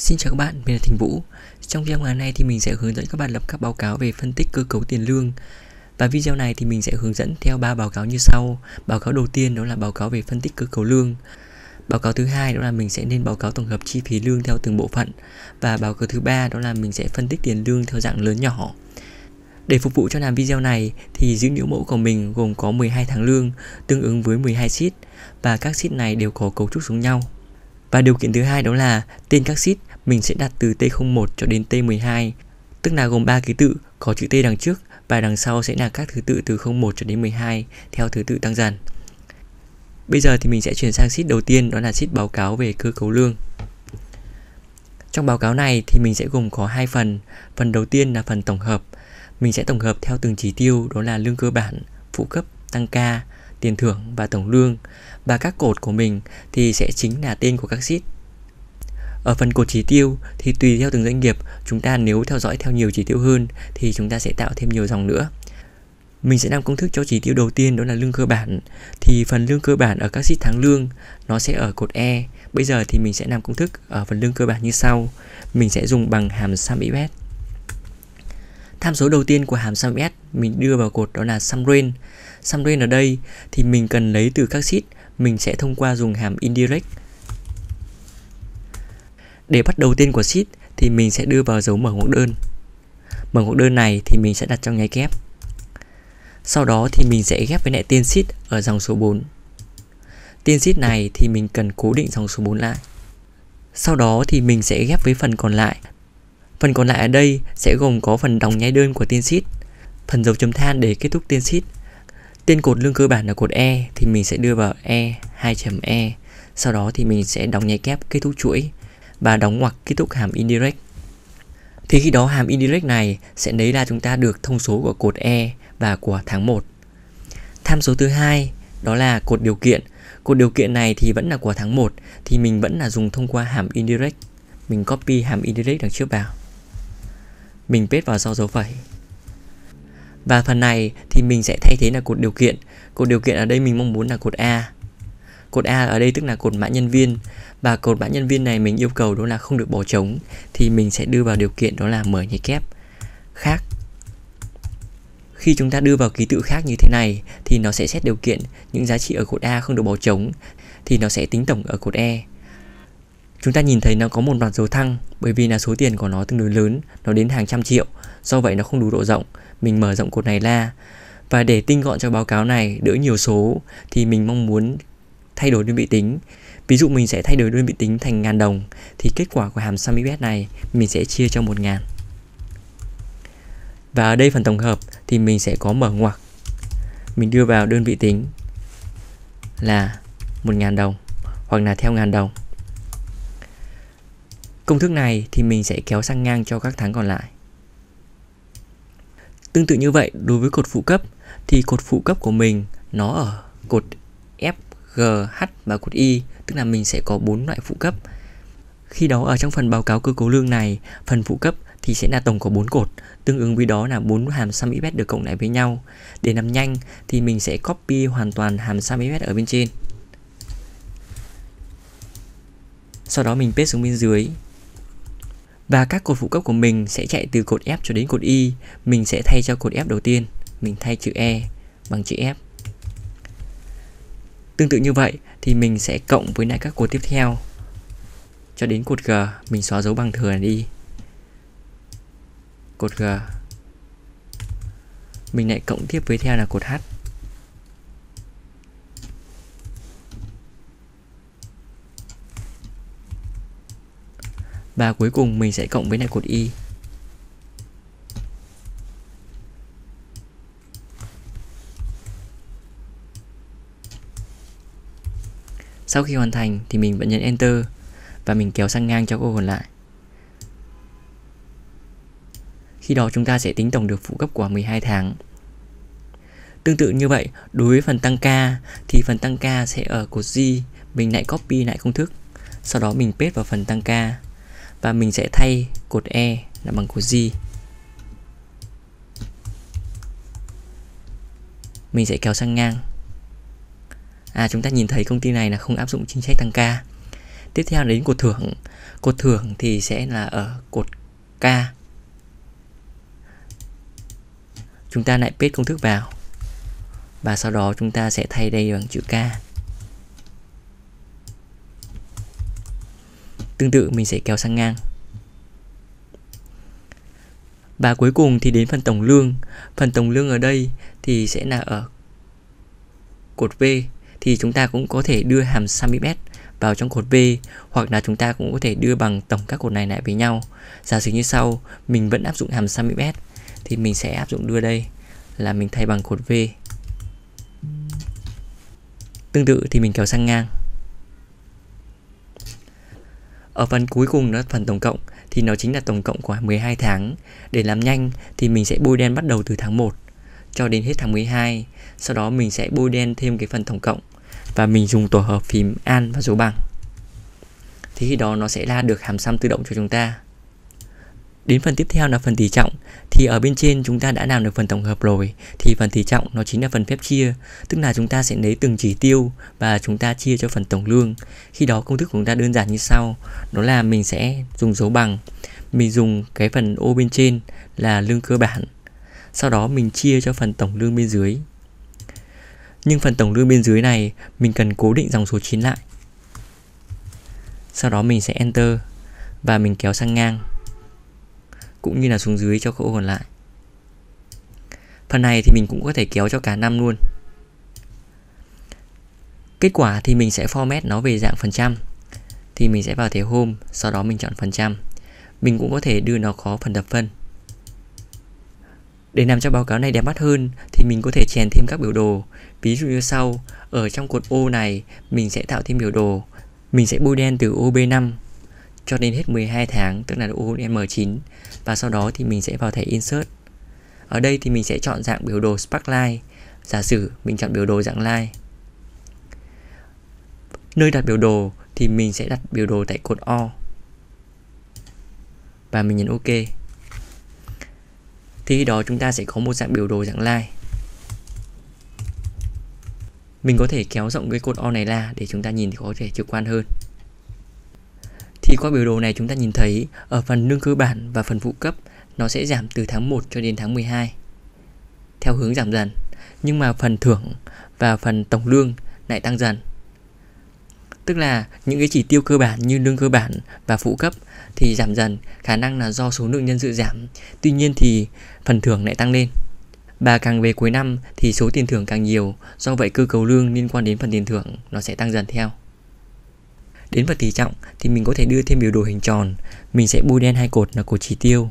Xin chào các bạn, mình là Thịnh Vũ Trong video ngày hôm nay thì mình sẽ hướng dẫn các bạn lập các báo cáo về phân tích cơ cấu tiền lương Và video này thì mình sẽ hướng dẫn theo 3 báo cáo như sau Báo cáo đầu tiên đó là báo cáo về phân tích cơ cấu lương Báo cáo thứ hai đó là mình sẽ nên báo cáo tổng hợp chi phí lương theo từng bộ phận Và báo cáo thứ ba đó là mình sẽ phân tích tiền lương theo dạng lớn nhỏ để phục vụ cho làm video này thì dữ liệu mẫu của mình gồm có 12 tháng lương tương ứng với 12 sheet và các sheet này đều có cấu trúc giống nhau. Và điều kiện thứ hai đó là tên các sheet mình sẽ đặt từ T01 cho đến T12, tức là gồm 3ký tự có chữ T đằng trước và đằng sau sẽ là các thứ tự từ 01 cho đến 12 theo thứ tự tăng dần. Bây giờ thì mình sẽ chuyển sang sheet đầu tiên đó là sheet báo cáo về cơ cấu lương. Trong báo cáo này thì mình sẽ gồm có hai phần. Phần đầu tiên là phần tổng hợp. Mình sẽ tổng hợp theo từng chỉ tiêu đó là lương cơ bản, phụ cấp, tăng ca, tiền thưởng và tổng lương và các cột của mình thì sẽ chính là tên của các sheet. Ở phần cột chỉ tiêu thì tùy theo từng doanh nghiệp, chúng ta nếu theo dõi theo nhiều chỉ tiêu hơn thì chúng ta sẽ tạo thêm nhiều dòng nữa. Mình sẽ làm công thức cho chỉ tiêu đầu tiên đó là lương cơ bản. Thì phần lương cơ bản ở các sheet tháng lương nó sẽ ở cột E. Bây giờ thì mình sẽ làm công thức ở phần lương cơ bản như sau. Mình sẽ dùng bằng hàm sum event. Tham số đầu tiên của hàm sum event mình đưa vào cột đó là sum range. Sum range ở đây thì mình cần lấy từ các sheet mình sẽ thông qua dùng hàm indirect. Để bắt đầu tên của sheet thì mình sẽ đưa vào dấu mở ngoặc đơn. Mở ngoặc đơn này thì mình sẽ đặt trong nháy kép. Sau đó thì mình sẽ ghép với lại tên sheet ở dòng số 4. Tên sheet này thì mình cần cố định dòng số 4 lại. Sau đó thì mình sẽ ghép với phần còn lại. Phần còn lại ở đây sẽ gồm có phần đóng nháy đơn của tên sheet, phần dấu chấm than để kết thúc tên sheet Tên cột lương cơ bản là cột E thì mình sẽ đưa vào E, 2 chấm E. Sau đó thì mình sẽ đóng nháy kép kết thúc chuỗi và đóng ngoặc kết thúc hàm indirect. Thì khi đó hàm indirect này sẽ lấy ra chúng ta được thông số của cột E và của tháng 1. Tham số thứ hai đó là cột điều kiện. Cột điều kiện này thì vẫn là của tháng 1 thì mình vẫn là dùng thông qua hàm indirect. Mình copy hàm indirect đằng trước vào. Mình paste vào sau dấu phẩy và phần này thì mình sẽ thay thế là cột điều kiện Cột điều kiện ở đây mình mong muốn là cột A Cột A ở đây tức là cột mã nhân viên Và cột mã nhân viên này mình yêu cầu đó là không được bỏ trống Thì mình sẽ đưa vào điều kiện đó là mở nháy kép Khác khi chúng ta đưa vào ký tự khác như thế này thì nó sẽ xét điều kiện những giá trị ở cột A không được bỏ trống thì nó sẽ tính tổng ở cột E. Chúng ta nhìn thấy nó có một loạt dấu thăng bởi vì là số tiền của nó tương đối lớn, nó đến hàng trăm triệu do vậy nó không đủ độ rộng. Mình mở rộng cột này ra. Và để tinh gọn cho báo cáo này đỡ nhiều số thì mình mong muốn thay đổi đơn vị tính. Ví dụ mình sẽ thay đổi đơn vị tính thành ngàn đồng thì kết quả của hàm sum xbet này mình sẽ chia cho một ngàn. Và ở đây phần tổng hợp thì mình sẽ có mở ngoặc. Mình đưa vào đơn vị tính là 1.000 đồng hoặc là theo ngàn đồng. Công thức này thì mình sẽ kéo sang ngang cho các tháng còn lại. Tương tự như vậy, đối với cột phụ cấp thì cột phụ cấp của mình nó ở cột F, G, H và cột Y, tức là mình sẽ có bốn loại phụ cấp. Khi đó ở trong phần báo cáo cơ cấu lương này, phần phụ cấp thì sẽ là tổng có 4 cột, tương ứng với đó là 4 hàm summibet được cộng lại với nhau. Để làm nhanh thì mình sẽ copy hoàn toàn hàm summibet ở bên trên. Sau đó mình paste xuống bên dưới và các cột phụ cấp của mình sẽ chạy từ cột F cho đến cột Y mình sẽ thay cho cột F đầu tiên mình thay chữ E bằng chữ F tương tự như vậy thì mình sẽ cộng với lại các cột tiếp theo cho đến cột G mình xóa dấu bằng thừa đi cột G mình lại cộng tiếp với theo là cột H Và cuối cùng mình sẽ cộng với lại cột Y Sau khi hoàn thành thì mình vẫn nhấn Enter và mình kéo sang ngang cho cô còn lại. Khi đó chúng ta sẽ tính tổng được phụ cấp của 12 tháng. Tương tự như vậy, đối với phần tăng ca thì phần tăng ca sẽ ở cột G, mình lại copy lại công thức, sau đó mình paste vào phần tăng ca và mình sẽ thay cột E là bằng cột G mình sẽ kéo sang ngang à chúng ta nhìn thấy công ty này là không áp dụng chính sách tăng ca tiếp theo đến cột thưởng cột thưởng thì sẽ là ở cột K chúng ta lại paste công thức vào và sau đó chúng ta sẽ thay đây bằng chữ K Tương tự mình sẽ kéo sang ngang Và cuối cùng thì đến phần tổng lương Phần tổng lương ở đây thì sẽ là ở cột V Thì chúng ta cũng có thể đưa hàm Samibet vào trong cột V hoặc là chúng ta cũng có thể đưa bằng tổng các cột này lại với nhau. Giả sử như sau, mình vẫn áp dụng hàm Samibet thì mình sẽ áp dụng đưa đây là mình thay bằng cột V. Tương tự thì mình kéo sang ngang. Ở phần cuối cùng đó phần tổng cộng thì nó chính là tổng cộng của 12 tháng. Để làm nhanh thì mình sẽ bôi đen bắt đầu từ tháng 1 cho đến hết tháng 12. Sau đó mình sẽ bôi đen thêm cái phần tổng cộng và mình dùng tổ hợp phím an và dấu bằng. Thì khi đó nó sẽ ra được hàm sum tự động cho chúng ta. Đến phần tiếp theo là phần tỷ trọng Thì ở bên trên chúng ta đã làm được phần tổng hợp rồi Thì phần tỷ trọng nó chính là phần phép chia Tức là chúng ta sẽ lấy từng chỉ tiêu Và chúng ta chia cho phần tổng lương Khi đó công thức của chúng ta đơn giản như sau Đó là mình sẽ dùng dấu bằng Mình dùng cái phần ô bên trên là lương cơ bản Sau đó mình chia cho phần tổng lương bên dưới Nhưng phần tổng lương bên dưới này Mình cần cố định dòng số 9 lại Sau đó mình sẽ Enter Và mình kéo sang ngang cũng như là xuống dưới cho khẩu còn lại Phần này thì mình cũng có thể kéo cho cả năm luôn Kết quả thì mình sẽ format nó về dạng phần trăm Thì mình sẽ vào thế home sau đó mình chọn phần trăm Mình cũng có thể đưa nó khó phần đập phân để làm cho báo cáo này đẹp mắt hơn thì mình có thể chèn thêm các biểu đồ. Ví dụ như sau, ở trong cột ô này mình sẽ tạo thêm biểu đồ. Mình sẽ bôi đen từ ô B5 cho đến hết 12 tháng tức là độ M9 và sau đó thì mình sẽ vào thẻ Insert. Ở đây thì mình sẽ chọn dạng biểu đồ Sparkline. Giả sử mình chọn biểu đồ dạng line. Nơi đặt biểu đồ thì mình sẽ đặt biểu đồ tại cột O. Và mình nhấn OK. Thì khi đó chúng ta sẽ có một dạng biểu đồ dạng line. Mình có thể kéo rộng cái cột O này ra để chúng ta nhìn có thể trực quan hơn. Thì qua biểu đồ này chúng ta nhìn thấy ở phần lương cơ bản và phần phụ cấp nó sẽ giảm từ tháng 1 cho đến tháng 12 theo hướng giảm dần nhưng mà phần thưởng và phần tổng lương lại tăng dần tức là những cái chỉ tiêu cơ bản như lương cơ bản và phụ cấp thì giảm dần khả năng là do số lượng nhân sự giảm tuy nhiên thì phần thưởng lại tăng lên và càng về cuối năm thì số tiền thưởng càng nhiều do vậy cơ cấu lương liên quan đến phần tiền thưởng nó sẽ tăng dần theo Đến vào tỷ trọng thì mình có thể đưa thêm biểu đồ hình tròn Mình sẽ bôi đen hai cột là cột chỉ tiêu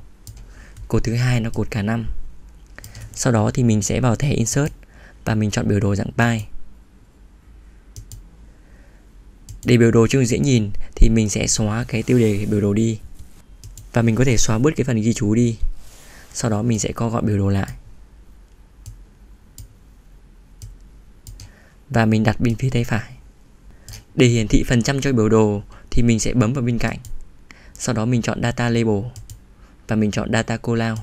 Cột thứ hai là cột cả năm Sau đó thì mình sẽ vào thẻ Insert Và mình chọn biểu đồ dạng pie Để biểu đồ trông dễ nhìn thì mình sẽ xóa cái tiêu đề biểu đồ đi Và mình có thể xóa bớt cái phần ghi chú đi Sau đó mình sẽ co gọn biểu đồ lại Và mình đặt bên phía tay phải để hiển thị phần trăm cho biểu đồ thì mình sẽ bấm vào bên cạnh. Sau đó mình chọn Data Label và mình chọn Data Column.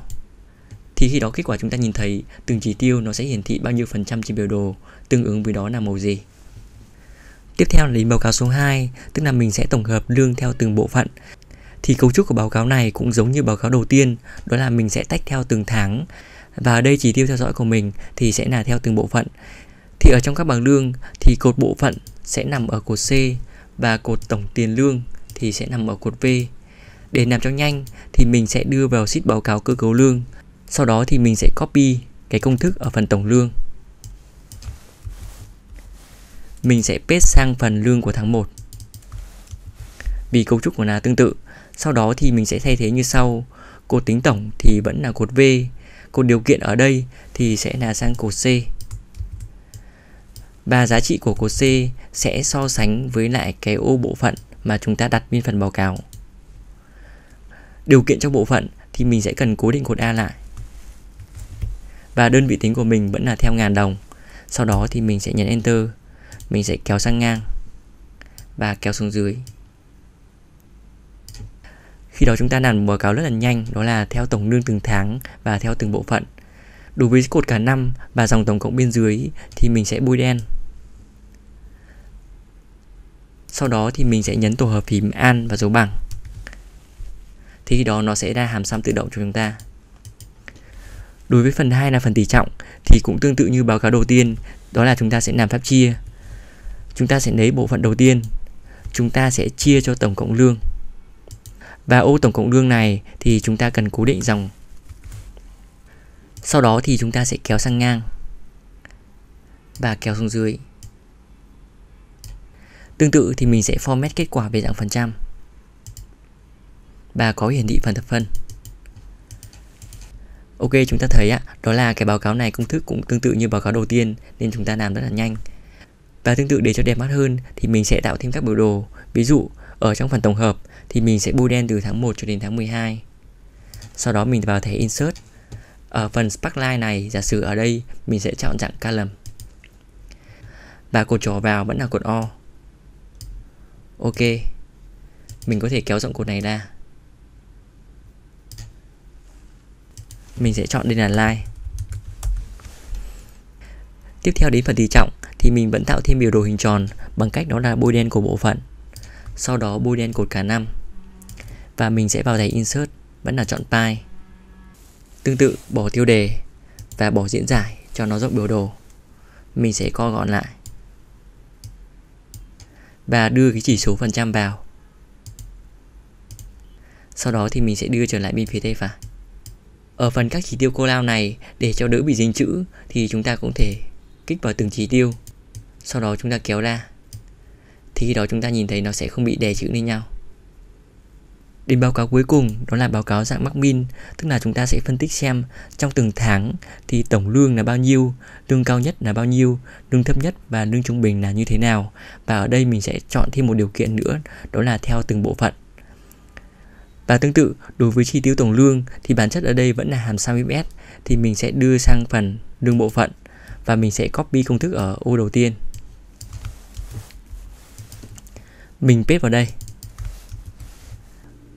Thì khi đó kết quả chúng ta nhìn thấy từng chỉ tiêu nó sẽ hiển thị bao nhiêu phần trăm trên biểu đồ, tương ứng với đó là màu gì. Tiếp theo là đến báo cáo số 2, tức là mình sẽ tổng hợp lương theo từng bộ phận. Thì cấu trúc của báo cáo này cũng giống như báo cáo đầu tiên, đó là mình sẽ tách theo từng tháng. Và ở đây chỉ tiêu theo dõi của mình thì sẽ là theo từng bộ phận. Thì ở trong các bảng lương thì cột bộ phận sẽ nằm ở cột C và cột tổng tiền lương thì sẽ nằm ở cột V. Để làm cho nhanh thì mình sẽ đưa vào sheet báo cáo cơ cấu lương. Sau đó thì mình sẽ copy cái công thức ở phần tổng lương. Mình sẽ paste sang phần lương của tháng 1. Vì cấu trúc của nó tương tự, sau đó thì mình sẽ thay thế như sau. Cột tính tổng thì vẫn là cột V, cột điều kiện ở đây thì sẽ là sang cột C và giá trị của cột C sẽ so sánh với lại cái ô bộ phận mà chúng ta đặt bên phần báo cáo. Điều kiện trong bộ phận thì mình sẽ cần cố định cột A lại. Và đơn vị tính của mình vẫn là theo ngàn đồng. Sau đó thì mình sẽ nhấn Enter. Mình sẽ kéo sang ngang và kéo xuống dưới. Khi đó chúng ta làm báo cáo rất là nhanh, đó là theo tổng lương từng tháng và theo từng bộ phận. Đối với cột cả năm và dòng tổng cộng bên dưới thì mình sẽ bôi đen sau đó thì mình sẽ nhấn tổ hợp phím an và dấu bằng thì khi đó nó sẽ ra hàm sum tự động cho chúng ta đối với phần 2 là phần tỉ trọng thì cũng tương tự như báo cáo đầu tiên đó là chúng ta sẽ làm phép chia chúng ta sẽ lấy bộ phận đầu tiên chúng ta sẽ chia cho tổng cộng lương và ô tổng cộng lương này thì chúng ta cần cố định dòng sau đó thì chúng ta sẽ kéo sang ngang và kéo xuống dưới Tương tự thì mình sẽ format kết quả về dạng phần trăm và có hiển thị phần thập phân. Ok, chúng ta thấy á, đó là cái báo cáo này công thức cũng tương tự như báo cáo đầu tiên nên chúng ta làm rất là nhanh. Và tương tự để cho đẹp mắt hơn thì mình sẽ tạo thêm các biểu đồ. Ví dụ, ở trong phần tổng hợp thì mình sẽ bôi đen từ tháng 1 cho đến tháng 12. Sau đó mình vào thẻ Insert. Ở phần Sparkline này, giả sử ở đây mình sẽ chọn dạng column. Và cột trỏ vào vẫn là cột O. Ok Mình có thể kéo rộng cột này ra Mình sẽ chọn đây là line Tiếp theo đến phần tỷ trọng Thì mình vẫn tạo thêm biểu đồ hình tròn Bằng cách đó là bôi đen của bộ phận Sau đó bôi đen cột cả năm Và mình sẽ vào thẻ Insert Vẫn là chọn Pie Tương tự bỏ tiêu đề Và bỏ diễn giải cho nó rộng biểu đồ Mình sẽ co gọn lại và đưa cái chỉ số phần trăm vào sau đó thì mình sẽ đưa trở lại bên phía tay phải ở phần các chỉ tiêu column này để cho đỡ bị dính chữ thì chúng ta cũng thể kích vào từng chỉ tiêu sau đó chúng ta kéo ra thì khi đó chúng ta nhìn thấy nó sẽ không bị đè chữ lên nhau Đến báo cáo cuối cùng đó là báo cáo dạng mắc min, tức là chúng ta sẽ phân tích xem trong từng tháng thì tổng lương là bao nhiêu, lương cao nhất là bao nhiêu, lương thấp nhất và lương trung bình là như thế nào. Và ở đây mình sẽ chọn thêm một điều kiện nữa, đó là theo từng bộ phận. Và tương tự, đối với chi tiêu tổng lương thì bản chất ở đây vẫn là hàm sao IFS thì mình sẽ đưa sang phần lương bộ phận và mình sẽ copy công thức ở ô đầu tiên. Mình paste vào đây.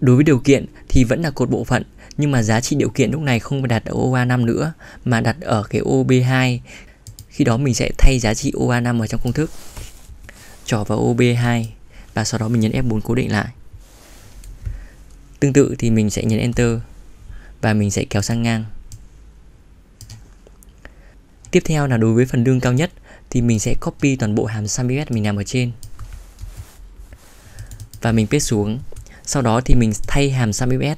Đối với điều kiện thì vẫn là cột bộ phận, nhưng mà giá trị điều kiện lúc này không đặt ở OA5 nữa mà đặt ở cái OB2. Khi đó mình sẽ thay giá trị OA5 ở trong công thức. Trỏ vào OB2 và sau đó mình nhấn F4 cố định lại. Tương tự thì mình sẽ nhấn Enter và mình sẽ kéo sang ngang. Tiếp theo là đối với phần đương cao nhất thì mình sẽ copy toàn bộ hàm SAMBS mình làm ở trên và mình paste xuống sau đó thì mình thay hàm sum ifs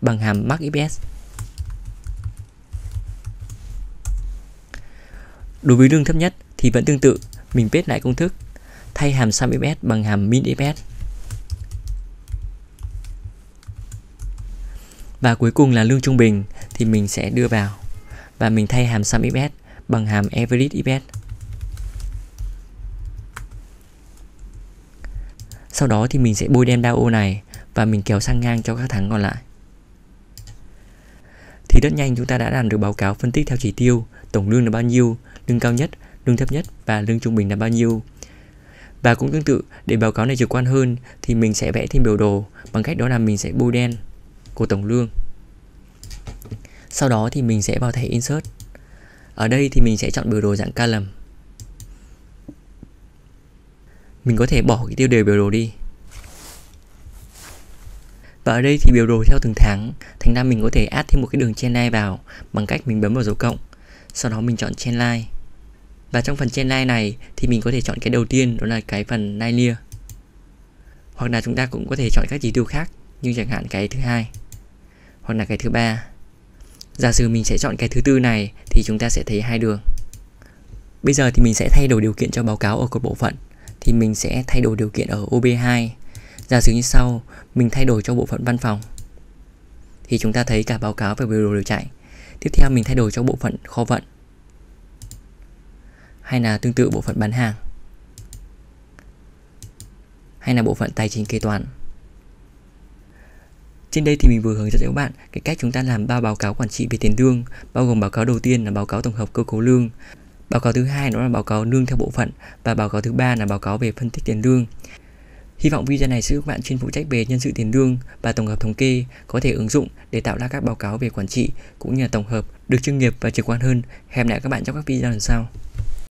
bằng hàm max ifs. Đối với đường thấp nhất thì vẫn tương tự, mình viết lại công thức thay hàm sum ifs bằng hàm min ifs. Và cuối cùng là lương trung bình thì mình sẽ đưa vào và mình thay hàm sum ifs bằng hàm average ifs. Sau đó thì mình sẽ bôi đen ba ô này và mình kéo sang ngang cho các thắng còn lại. Thì rất nhanh chúng ta đã làm được báo cáo phân tích theo chỉ tiêu, tổng lương là bao nhiêu, lương cao nhất, lương thấp nhất và lương trung bình là bao nhiêu. Và cũng tương tự, để báo cáo này trực quan hơn thì mình sẽ vẽ thêm biểu đồ bằng cách đó là mình sẽ bôi đen của tổng lương. Sau đó thì mình sẽ vào thẻ Insert. Ở đây thì mình sẽ chọn biểu đồ dạng column mình có thể bỏ cái tiêu đề biểu đồ đi và ở đây thì biểu đồ theo từng tháng thành ra mình có thể add thêm một cái đường chain line vào bằng cách mình bấm vào dấu cộng sau đó mình chọn chain line và trong phần chain line này thì mình có thể chọn cái đầu tiên đó là cái phần linear hoặc là chúng ta cũng có thể chọn các chỉ tiêu khác như chẳng hạn cái thứ hai hoặc là cái thứ ba giả sử mình sẽ chọn cái thứ tư này thì chúng ta sẽ thấy hai đường bây giờ thì mình sẽ thay đổi điều kiện cho báo cáo ở cột bộ phận thì mình sẽ thay đổi điều kiện ở OB2. Giả sử như sau, mình thay đổi cho bộ phận văn phòng. Thì chúng ta thấy cả báo cáo và biểu đồ đều chạy. Tiếp theo mình thay đổi cho bộ phận kho vận. Hay là tương tự bộ phận bán hàng. Hay là bộ phận tài chính kế toán. Trên đây thì mình vừa hướng dẫn cho các bạn cái cách chúng ta làm ba báo cáo quản trị về tiền lương, bao gồm báo cáo đầu tiên là báo cáo tổng hợp cơ cấu lương, Báo cáo thứ hai đó là báo cáo lương theo bộ phận và báo cáo thứ ba là báo cáo về phân tích tiền lương. Hy vọng video này sẽ giúp bạn chuyên phụ trách về nhân sự tiền lương và tổng hợp thống kê có thể ứng dụng để tạo ra các báo cáo về quản trị cũng như là tổng hợp được chuyên nghiệp và trực quan hơn. Hẹn lại các bạn trong các video lần sau.